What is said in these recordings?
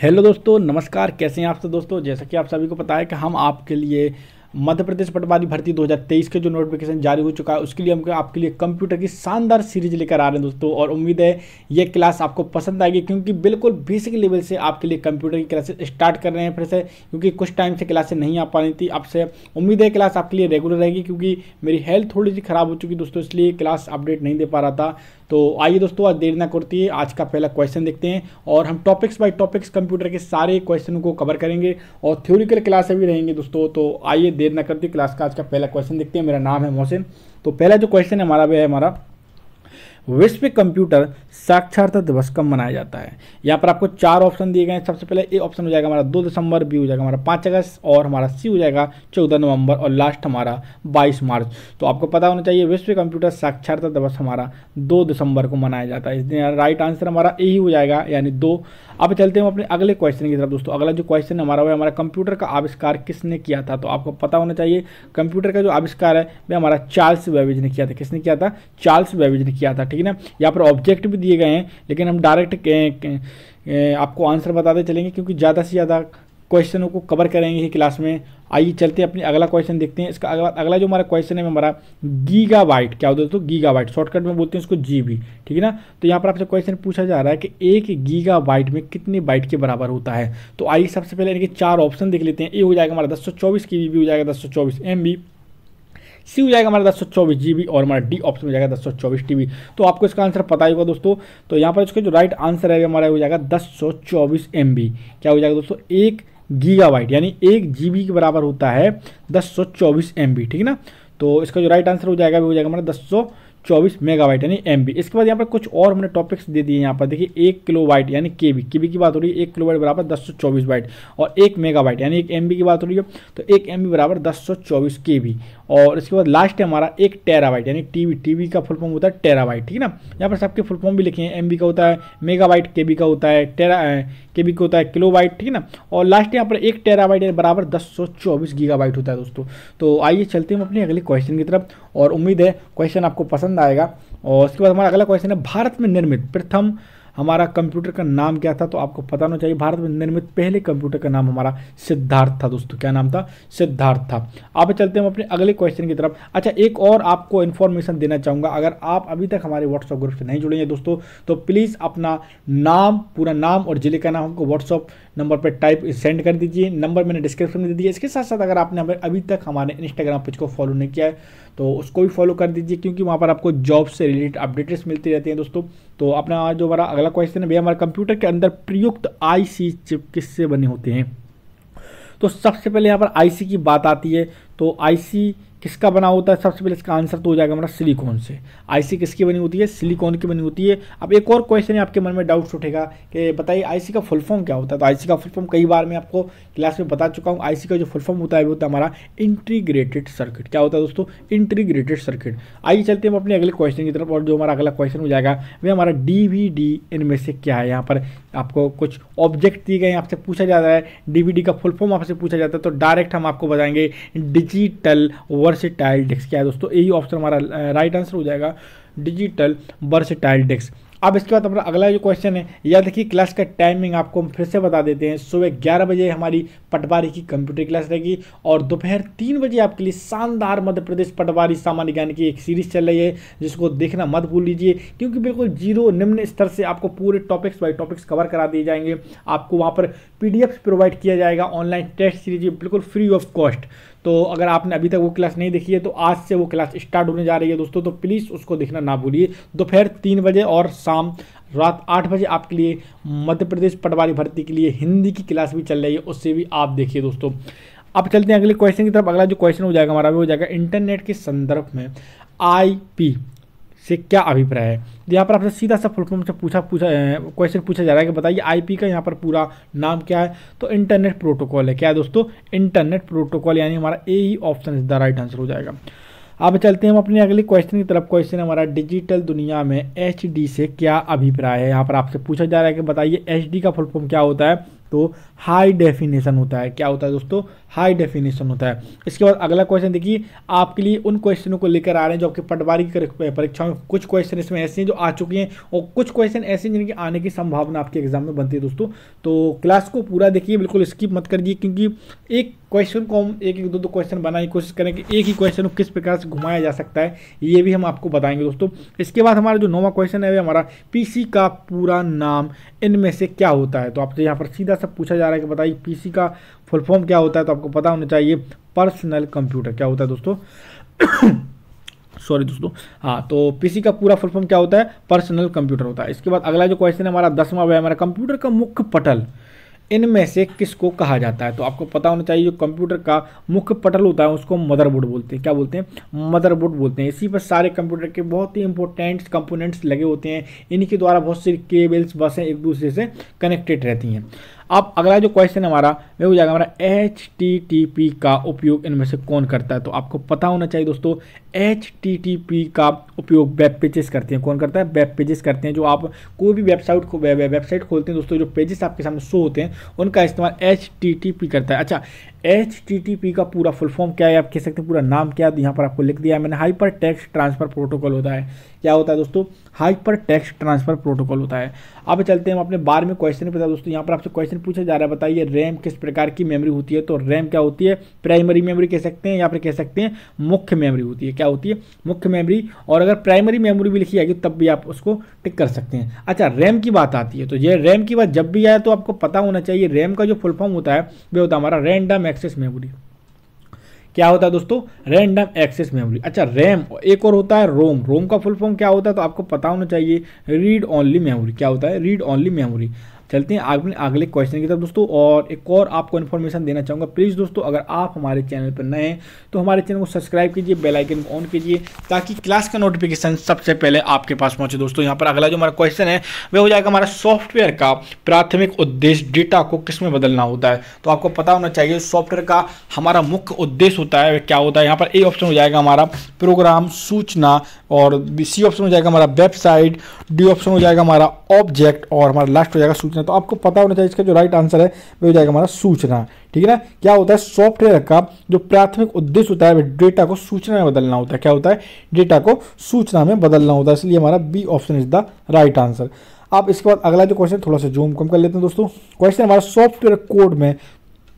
hello दोस्तों नमस्कार कैसे हैं आप सब दोस्तों जैसा कि आप सभी को पता है कि हम आपके लिए मध्य प्रदेश पटवारी भर्ती 2023 के जो नोटिफिकेशन जारी हो चुका है उसके लिए हम आपके लिए कंप्यूटर की शानदार सीरीज लेकर आ रहे हैं दोस्तों और उम्मीद है ये क्लास आपको पसंद आएगी क्योंकि बिल्कुल बेसिक लेवल से आपके लिए कंप्यूटर की क्लासेस स्टार्ट कर रहे हैं फिर से क्योंकि कुछ टाइम से क्लासेस नहीं आ पा रही थी आपसे उम्मीद है क्लास आपके लिए रेगुलर रहेगी क्योंकि मेरी हेल्थ थोड़ी सी खराब हो चुकी दोस्तों इसलिए क्लास अपडेट नहीं दे पा रहा था तो आइए दोस्तों आज देर ना करती है आज का पहला क्वेश्चन देखते हैं और हम टॉपिक्स बाय टॉपिक्स कंप्यूटर के सारे क्वेश्चनों को कवर करेंगे और थ्योरिकल क्लास भी रहेंगे दोस्तों तो आइए देर ना करती क्लास का आज का पहला क्वेश्चन देखते हैं मेरा नाम है मोहसिन तो पहला जो क्वेश्चन है हमारा वह है हमारा विश्व कंप्यूटर साक्षरता दिवस कब मनाया जाता है यहाँ पर आपको चार ऑप्शन दिए गए हैं सबसे पहले ए ऑप्शन हो जाएगा हमारा दो दिसंबर बी हो जाएगा हमारा पाँच अगस्त और हमारा सी हो जाएगा चौदह नवंबर और लास्ट हमारा बाईस मार्च तो आपको पता होना चाहिए विश्व कंप्यूटर साक्षरता दिवस हमारा दो दिसंबर को मनाया जाता है इस दिन राइट आंसर हमारा ए ही हो जाएगा यानी दो अब चलते हैं अपने अगले क्वेश्चन की तरफ दोस्तों अगला जो क्वेश्चन हमारा हुआ हमारा कंप्यूटर का आविष्कार किसने किया था तो आपको पता होना चाहिए कंप्यूटर का जो आविष्कार है वह हमारा चार्ल्स वेविज ने किया था किसने किया था चार्ल्स वेविज ने किया था ठीक ठीक है ना यहाँ पर ऑब्जेक्ट भी दिए गए हैं लेकिन हम डायरेक्ट आपको आंसर बताते चलेंगे क्योंकि ज़्यादा से ज़्यादा क्वेश्चनों को कवर करेंगे ही क्लास में आइए चलते हैं अपने अगला क्वेश्चन देखते हैं इसका अगला अगला जो हमारा क्वेश्चन है हमारा गीगा वाइट क्या होता है तो गीगा वाइट शॉर्टकट में बोलते हैं उसको जी भी ठीक है ना तो यहाँ पर आपसे क्वेश्चन पूछा जा रहा है कि एक गीगा वाइट में कितने बाइट के बराबर होता है तो आइए सबसे पहले यानी कि चार ऑप्शन देख लेते हैं ए हो जाएगा हमारा दस सौ चौबीस के बी हो जाएगा दस सौ चौबीस एम बी सी हो जाएगा हमारा दस सौ चौबीस जी बी और हमारा डी ऑप्शन हो जाएगा दस सौ चौबीस टी बी तो आपको इसका आंसर पता ही होगा दोस्तों तो यहाँ पर इसका जो राइट आंसर है हमारा हो जाएगा दस सौ चौबीस एम बी क्या हो जाएगा दोस्तों एक वाइट यानी एक जी बी के बराबर होता है दस सौ चौबीस एम बी ठीक है ना तो इसका जो राइट आंसर हो जाएगा वो हो जाएगा हमारा दस सौ चौबीस मेगावाइट यानी एम इसके बाद यहाँ पर कुछ और हमने टॉपिक्स दे दिए यहाँ पर देखिए एक किलो वाइट यानी के बी की बात हो रही है एक किलो वाइट बराबर दस सौ चौबीस वाइट और एक मेगावाइट यानी एक एम की बात हो रही है तो एक एम बराबर दस सौ चौबीस के बी और इसके बाद लास्ट है हमारा एक टेरावाइट यानी टीवी टीवी का फुल फॉर्म होता है टेरावाइट ठीक है ना यहाँ पर सबके फुल फॉर्म भी लिखे हैं एम का होता है मेगावाइट के का होता है टेरा के का होता है किलो वाइट ठीक है ना और लास्ट यहाँ पर एक टेरावाइट यानी बराबर दस सौ चौबीस गीगावाइट होता है दोस्तों तो आइए चलते हैं हम अपने अगले क्वेश्चन की तरफ और उम्मीद है क्वेश्चन आपको पसंद आएगा और उसके बाद हमारा अगला क्वेश्चन है भारत में निर्मित प्रथम हमारा कंप्यूटर का नाम क्या था तो आपको पता होना चाहिए भारत में निर्मित पहले कंप्यूटर का नाम हमारा सिद्धार्थ था दोस्तों क्या नाम था सिद्धार्थ था आप चलते हम अपने अगले क्वेश्चन की तरफ अच्छा एक और आपको इन्फॉर्मेशन देना चाहूँगा अगर आप अभी तक हमारे व्हाट्सअप ग्रुप से नहीं जुड़े हैं दोस्तों तो प्लीज़ अपना नाम पूरा नाम और जिले का नाम हमको व्हाट्सअप नंबर पर टाइप सेंड कर दीजिए नंबर मैंने डिस्क्रिप्शन में दे दिया इसके साथ साथ अगर आपने हमें अभी तक हमारे इंस्टाग्राम पेज को फॉलो नहीं किया है तो उसको भी फॉलो कर दीजिए क्योंकि वहाँ पर आपको जॉब से रिलेटेड अपडेट्स मिलती रहती हैं दोस्तों तो अपना जो हमारा अगला क्वेश्चन है भैया हमारे कंप्यूटर के अंदर प्रयुक्त आईसी चिप किससे बने होते हैं तो सबसे पहले यहाँ पर आईसी की बात आती है तो आईसी किसका बना होता है सबसे पहले इसका आंसर तो हो जाएगा हमारा सिलिकॉन से आईसी किसकी बनी होती है सिलिकॉन की बनी होती है अब एक और क्वेश्चन है आपके मन में डाउट्स उठेगा कि बताइए आईसी का फुल फॉर्म क्या होता है तो आईसी का फुल फॉर्म कई बार मैं आपको क्लास में बता चुका हूँ आईसी का जो फुल फॉर्म होता है वो होता है हमारा इंटीग्रेटेड सर्किट क्या होता है दोस्तों इंटीग्रेटेड सर्किट आइए चलते हम अपने अगले क्वेश्चन की तरफ और जो हमारा अगला क्वेश्चन हो जाएगा वह हमारा डी इनमें से क्या है यहाँ पर आपको कुछ ऑब्जेक्ट दिए गए आपसे पूछा जाता है डीवीडी का फुल फॉर्म आपसे पूछा जाता है तो डायरेक्ट हम आपको बताएंगे डिजिटल वर्सिटाइल डिस्क क्या है दोस्तों यही ऑप्शन हमारा राइट आंसर हो जाएगा डिजिटल वर्सिटाइल डिस्क अब इसके बाद हमारा अगला जो क्वेश्चन है या देखिए क्लास का टाइमिंग आपको हम फिर से बता देते हैं सुबह ग्यारह बजे हमारी पटवारी की कंप्यूटर क्लास रहेगी और दोपहर तीन बजे आपके लिए शानदार मध्य प्रदेश पटवारी सामान्य ज्ञान की एक सीरीज चल रही है जिसको देखना मत भूल लीजिए क्योंकि बिल्कुल जीरो निम्न स्तर से आपको पूरे टॉपिक्स बाई टॉपिक्स कवर करा दिए जाएंगे आपको वहाँ पर पी प्रोवाइड किया जाएगा ऑनलाइन टेस्ट सीरीज बिल्कुल फ्री ऑफ कॉस्ट तो अगर आपने अभी तक वो क्लास नहीं देखी है तो आज से वो क्लास स्टार्ट होने जा रही है दोस्तों तो प्लीज़ उसको देखना ना भूलिए दोपहर तीन बजे और शाम रात आठ बजे आपके लिए मध्य प्रदेश पटवारी भर्ती के लिए हिंदी की क्लास भी चल रही है उससे भी आप देखिए दोस्तों अब चलते हैं अगले क्वेश्चन की तरफ अगला जो क्वेश्चन हो जाएगा हमारा भी हो जाएगा इंटरनेट के संदर्भ में आई से क्या अभिप्राय है यहाँ पर आपसे सीधा सा फुलफॉर्म से पूछा पूछा क्वेश्चन पूछा जा रहा है कि बताइए आईपी का यहाँ पर पूरा नाम क्या है तो इंटरनेट प्रोटोकॉल है क्या है दोस्तों इंटरनेट प्रोटोकॉल यानी हमारा ए ही option is the right answer हो जाएगा अब चलते हैं हम अपने अगले क्वेश्चन की तरफ क्वेश्चन हमारा डिजिटल दुनिया में एच से क्या अभिप्राय है यहाँ पर आपसे पूछा जा रहा है कि बताइए एच का फुलफॉर्म क्या होता है तो हाई डेफिनेशन होता है क्या होता है दोस्तों हाई डेफिनेशन होता है इसके बाद अगला क्वेश्चन देखिए आपके लिए उन क्वेश्चनों को लेकर आ रहे हैं जो आपके पटवारी की परीक्षाओं में कुछ क्वेश्चन इसमें ऐसे हैं जो आ चुके हैं और कुछ क्वेश्चन ऐसे हैं जिनकी आने की संभावना आपके एग्जाम में बनती है दोस्तों तो क्लास को पूरा देखिए बिल्कुल स्किप मत करिए क्योंकि एक क्वेश्चन को हम एक एक दो दो क्वेश्चन बनाने की कोशिश करें कि एक ही क्वेश्चन को किस प्रकार से घुमाया जा सकता है ये भी हम आपको बताएंगे दोस्तों इसके बाद हमारा जो नौवा क्वेश्चन है हमारा पी का पूरा नाम इनमें से क्या होता है तो आपसे तो यहाँ पर सीधा तरह से पूछा जा रहा है कि बताइए पीसी का फुल फॉर्म क्या होता है तो आपको पता होना चाहिए पर्सनल कंप्यूटर क्या होता है दोस्तों सॉरी दोस्तों हाँ तो पीसी का पूरा फुल फॉर्म क्या होता है पर्सनल कंप्यूटर होता है इसके बाद अगला जो क्वेश्चन है हमारा दसवां है हमारा कंप्यूटर का मुख्य पटल इनमें से किसको कहा जाता है तो आपको पता होना चाहिए जो कंप्यूटर का मुख्य पटल होता है उसको मदरबोर्ड बोलते हैं क्या बोलते हैं मदरबोर्ड बोलते हैं इसी पर सारे कंप्यूटर के बहुत ही इंपॉर्टेंट कंपोनेंट्स लगे होते हैं इनके द्वारा बहुत सी केबल्स बसें एक दूसरे से कनेक्टेड रहती हैं अब अगला जो क्वेश्चन है हमारा वो हो जाएगा हमारा एच टी टी पी का उपयोग इनमें से कौन करता है तो आपको पता होना चाहिए दोस्तों एच टी टी पी का उपयोग वेब पेजेस करते हैं कौन करता है वेब पेजेस करते हैं जो आप कोई भी वेबसाइट को वेबसाइट खोलते हैं दोस्तों जो पेजेस आपके सामने शो होते हैं उनका इस्तेमाल एच टी टी पी करता है अच्छा एच टी का पूरा फुल फॉर्म क्या है आप कह सकते हैं पूरा नाम क्या है तो यहाँ पर आपको लिख दिया है मैंने हाइपर टेक्स्ट ट्रांसफर प्रोटोकॉल होता है क्या होता है दोस्तों हाइपर टेक्स्ट ट्रांसफर प्रोटोकॉल होता है अब चलते हैं अपने बारहवें क्वेश्चन पर दोस्तों यहाँ पर आपसे क्वेश्चन क्वेश्चन पूछा जा रहा है बताइए रैम किस प्रकार की मेमोरी होती है तो रैम क्या होती है प्राइमरी मेमोरी कह सकते हैं या फिर कह सकते हैं मुख्य मेमोरी होती है क्या होती है मुख्य मेमोरी और अगर प्राइमरी मेमोरी भी लिखी आएगी तब भी आप उसको टिक कर सकते हैं अच्छा रैम की बात आती है तो ये रैम की बात जब भी आए तो आपको पता होना चाहिए रैम का जो फुल फॉर्म होता है वह होता हमारा रैंडम एक्सेस मेमोरी क्या होता है दोस्तों रैंडम एक्सेस मेमोरी अच्छा रैम एक और होता है रोम रोम का फुल फॉर्म क्या होता है तो आपको पता होना चाहिए रीड ओनली मेमोरी क्या होता है रीड ओनली मेमोरी चलते हैं आग, अगले क्वेश्चन की तरफ दोस्तों और एक और आपको इन्फॉर्मेशन देना चाहूँगा प्लीज़ दोस्तों अगर आप हमारे चैनल पर नए हैं तो हमारे चैनल को सब्सक्राइब कीजिए बेलाइकन को ऑन कीजिए ताकि क्लास का नोटिफिकेशन सबसे पहले आपके पास पहुँचे दोस्तों यहाँ पर अगला जो हमारा क्वेश्चन है वह हो जाएगा हमारा सॉफ्टवेयर का प्राथमिक उद्देश्य डेटा को किस में बदलना होता है तो आपको पता होना चाहिए सॉफ्टवेयर का हमारा मुख्य उद्देश्य होता है क्या होता है यहाँ पर ए ऑप्शन हो जाएगा हमारा प्रोग्राम सूचना और सी ऑप्शन हो जाएगा हमारा वेबसाइट डी ऑप्शन हो जाएगा हमारा ऑब्जेक्ट और हमारा लास्ट हो जाएगा सूचना सूचना तो आपको पता होना चाहिए इसका जो राइट आंसर है वो हो जाएगा हमारा सूचना ठीक है ना क्या होता है सॉफ्टवेयर का जो प्राथमिक उद्देश्य होता है डेटा को सूचना में बदलना होता है क्या होता है डेटा को सूचना में बदलना होता है इसलिए हमारा B option is the right answer आप इसके बाद अगला जो क्वेश्चन थोड़ा सा जूम कम कर लेते हैं दोस्तों क्वेश्चन हमारा सॉफ्टवेयर कोड में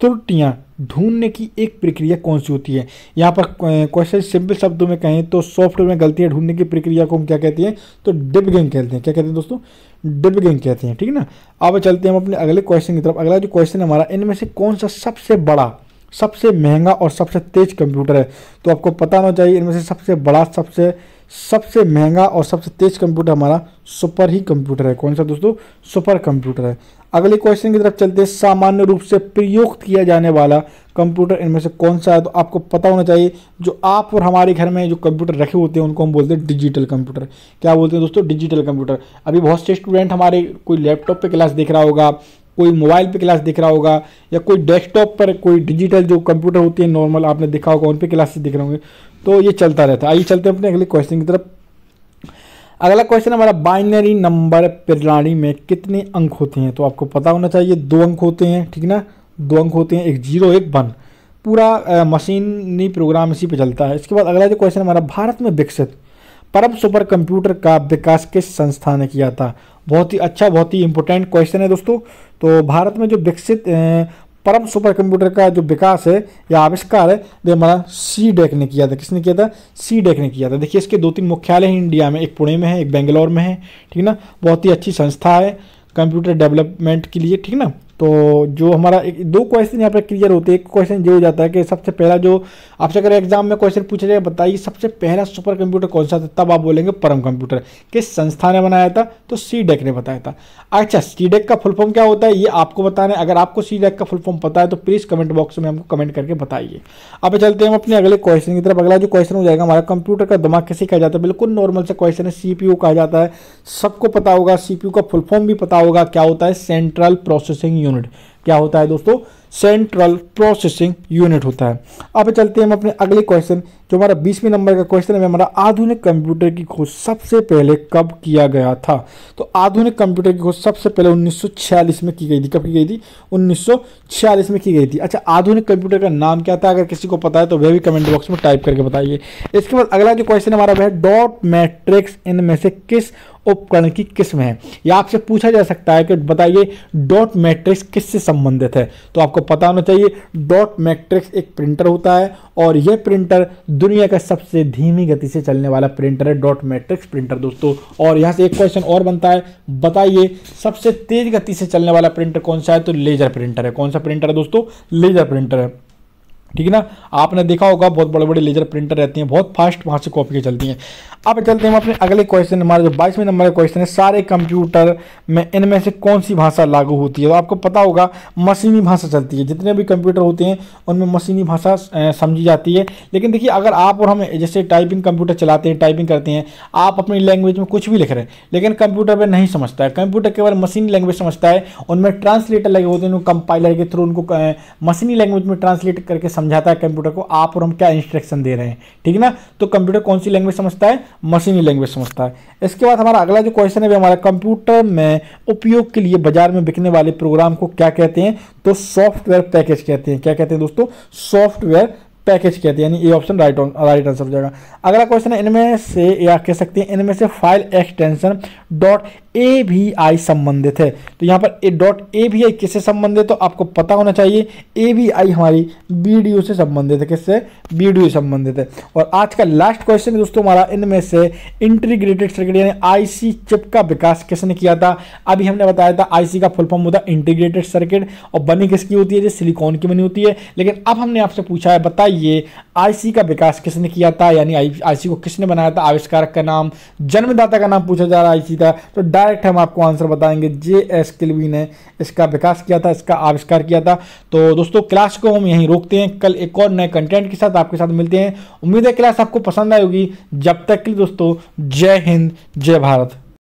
त्रुटियाँ ढूंढने की एक प्रक्रिया कौन सी होती है यहाँ पर क्वेश्चन सिंपल शब्दों में कहें तो सॉफ्टवेयर में गलतियाँ ढूंढने की प्रक्रिया को हम क्या कहते हैं तो गेंग कहते हैं क्या कहते हैं दोस्तों गेंग कहते हैं ठीक है ना अब चलते हैं हम अपने अगले क्वेश्चन की तरफ अगला जो क्वेश्चन हमारा इनमें से कौन सा सबसे बड़ा सबसे महंगा और सबसे तेज कंप्यूटर है तो आपको पता होना चाहिए इनमें से सबसे बड़ा सबसे सबसे महंगा और सबसे तेज कंप्यूटर हमारा सुपर ही कंप्यूटर है कौन सा दोस्तों सुपर कंप्यूटर है अगले क्वेश्चन की तरफ चलते हैं सामान्य रूप से प्रयुक्त किया जाने वाला कंप्यूटर इनमें से कौन सा है तो आपको पता होना चाहिए जो आप और हमारे घर में जो कंप्यूटर रखे होते हैं उनको हम बोलते हैं डिजिटल कंप्यूटर क्या बोलते हैं दोस्तों डिजिटल कंप्यूटर अभी बहुत से स्टूडेंट हमारे कोई लैपटॉप पे क्लास देख रहा होगा कोई मोबाइल पे क्लास दिख रहा होगा या कोई डेस्कटॉप पर कोई डिजिटल जो कंप्यूटर होती है नॉर्मल आपने दिखा होगा उन पर क्लासेस दिख रहे होंगे तो ये चलता रहता है आइए चलते हैं अपने अगले क्वेश्चन की तरफ अगला क्वेश्चन हमारा बाइनरी नंबर प्रणाली में कितने अंक होते हैं तो आपको पता होना चाहिए दो अंक होते हैं ठीक ना दो अंक होते हैं एक जीरो एक वन पूरा मशीनी प्रोग्राम इसी पे चलता है इसके बाद अगला जो क्वेश्चन हमारा भारत में विकसित परम सुपर कंप्यूटर का विकास किस संस्था ने किया था बहुत ही अच्छा बहुत ही इंपॉर्टेंट क्वेश्चन है दोस्तों तो भारत में जो विकसित परम सुपर कंप्यूटर का जो विकास है या आविष्कार है वे हमारा सी डेक ने किया था किसने किया था सी डेक ने किया था देखिए इसके दो तीन मुख्यालय हैं इंडिया में एक पुणे में है एक बेंगलोर में है ठीक ना बहुत ही अच्छी संस्था है कंप्यूटर डेवलपमेंट के लिए ठीक ना तो जो हमारा एक दो क्वेश्चन यहाँ पर क्लियर होते हैं एक क्वेश्चन ये हो जाता है कि सबसे पहला जो आपसे अगर एग्जाम में क्वेश्चन पूछा जाए बताइए सबसे पहला सुपर कंप्यूटर कौन सा था तब आप बोलेंगे परम कंप्यूटर किस संस्था ने बनाया था तो सी डेक e ने बताया था अच्छा सी डेक e का फुल फॉर्म क्या होता है ये आपको बताना है अगर आपको सी डेक e का फुल फॉर्म पता है तो प्लीज़ कमेंट बॉक्स में हमको कमेंट करके बताइए अब चलते हैं हम अपने अगले क्वेश्चन की तरफ अगला जो क्वेश्चन हो जाएगा हमारा कंप्यूटर का दिमाग कैसे कहा जाता है बिल्कुल नॉर्मल से क्वेश्चन है सी कहा जाता है सबको पता होगा सी का फुल फॉर्म भी पता होगा क्या होता है सेंट्रल प्रोसेसिंग यूनिट क्या होता है दोस्तों सेंट्रल प्रोसेसिंग यूनिट होता है अब चलते हैं हम अपने अगले क्वेश्चन जो हमारा बीसवें नंबर का क्वेश्चन है हमारा आधुनिक कंप्यूटर की खोज सबसे पहले कब किया गया था तो आधुनिक कंप्यूटर की खोज सबसे पहले 1946 में की गई थी कब की गई थी 1946 में की गई थी अच्छा आधुनिक कंप्यूटर का नाम क्या था अगर किसी को पता है तो वह भी कमेंट बॉक्स में टाइप करके बताइए इसके बाद अगला जो क्वेश्चन हमारा वह डॉट मैट्रिक्स इनमें से किस उपकरण की किस्म है या आपसे पूछा जा सकता है कि बताइए डॉट मैट्रिक्स किससे संबंधित है तो आपको आपको पता होना चाहिए डॉट मैट्रिक्स एक प्रिंटर होता है और यह प्रिंटर दुनिया का सबसे धीमी गति से चलने वाला प्रिंटर है डॉट मैट्रिक्स प्रिंटर दोस्तों और यहाँ से एक क्वेश्चन और बनता है बताइए सबसे तेज गति से चलने वाला प्रिंटर कौन सा है तो लेजर प्रिंटर है कौन सा प्रिंटर है दोस्तों लेजर प्रिंटर है ठीक है ना आपने देखा होगा बहुत बड़े बड़े लेजर प्रिंटर रहती हैं बहुत फास्ट वहाँ से कॉपी के चलती हैं अब चलते हैं हम अपने अगले क्वेश्चन हमारे जो बाईसवें नंबर का क्वेश्चन है सारे कंप्यूटर में इनमें से कौन सी भाषा लागू होती है तो आपको पता होगा मशीनी भाषा चलती है जितने भी कंप्यूटर होते हैं उनमें मशीनी भाषा समझी जाती है लेकिन देखिए अगर आप और हम जैसे टाइपिंग कंप्यूटर चलाते हैं टाइपिंग करते हैं आप अपनी लैंग्वेज में कुछ भी लिख रहे हैं लेकिन कंप्यूटर पर नहीं समझता है कंप्यूटर केवल मशीनी लैंग्वेज समझता है उनमें ट्रांसलेटर लगे होते हैं कंपाइलर के थ्रू उनको मशीनी लैंग्वेज में ट्रांसलेट करके समझाता है कंप्यूटर को आप और हम क्या इंस्ट्रक्शन दे रहे हैं ठीक है ना तो कंप्यूटर कौन सी लैंग्वेज समझता है मशीनी लैंग्वेज समझता है इसके बाद हमारा अगला जो क्वेश्चन है हमारा कंप्यूटर में उपयोग के लिए बाजार में बिकने वाले प्रोग्राम को क्या कहते हैं तो सॉफ्टवेयर पैकेज कहते हैं क्या कहते हैं दोस्तों सॉफ्टवेयर पैकेज कहते हैं यानी ये ऑप्शन राइट राइट आंसर हो जाएगा अगला क्वेश्चन है इनमें से या कह सकते हैं इनमें से फाइल एक्सटेंशन डॉट ए भी आई संबंधित है तो यहाँ पर ए डॉट ए भी आई किससे संबंधित तो आपको पता होना चाहिए ए भी आई हमारी बी डी ओ से संबंधित है किससे बी डी ओ संबंधित है और आज का लास्ट क्वेश्चन है दोस्तों हमारा इनमें से इंटीग्रेटेड सर्किट यानी आईसी चिप का विकास किसने किया था अभी हमने बताया था आईसी का फुल फॉर्म होता है इंटीग्रेटेड सर्किट और बनी किसकी होती है जो सिलिकॉन की बनी होती है लेकिन अब हमने आपसे पूछा है बताइए ये आईसी का विकास किसने किया था यानी आईसी को किसने बनाया था आविष्कारक का नाम जन्मदाता का नाम पूछा जा रहा है आईसी का तो डायरेक्ट हम आपको आंसर बताएंगे जे एस किलवी ने इसका विकास किया था इसका आविष्कार किया था तो दोस्तों क्लास को हम यहीं रोकते हैं कल एक और नए कंटेंट के साथ आपके साथ मिलते हैं उम्मीद है क्लास आपको पसंद आएगी जब तक के दोस्तों जय हिंद जय भारत